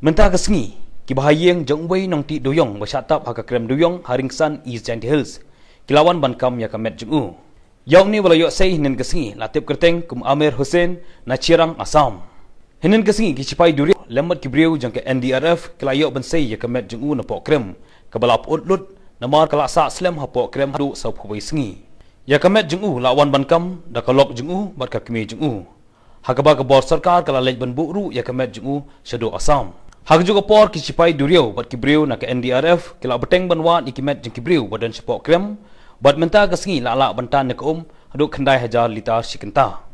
Mentah kesengi, kibahaya yang jengwei nongti doyong bersyatap haka krem doyong haringsan East Giant Hills. Kilawan bankam yang kamer jengu. Yang ni wala yuk say hinin kesengi latip kerteng kum Amir Hussein na cirang asam. Hinin kesengi kicipai duri lembat kibriu jangka NDRF kilayuk ben say yang kamer jengu na pok krem. Kebalap utlut namar kalaksa selam hapok krem hadu sepupai sengi. Ya kamet jengu lawan bankam da kalok jengu bat kakimi jengu. Hakaba ke bor sarkar kala lej ban buru ya kamet jengu sedo asam. Hak juga por ki sipai duriau bat ki briu na ke NDRF kilau beteng banwa ikimet ki met jeng ki briu badan sipok krem bat menta ke sengi la la bantan ne ke um aduk kendai hajar litar sikenta.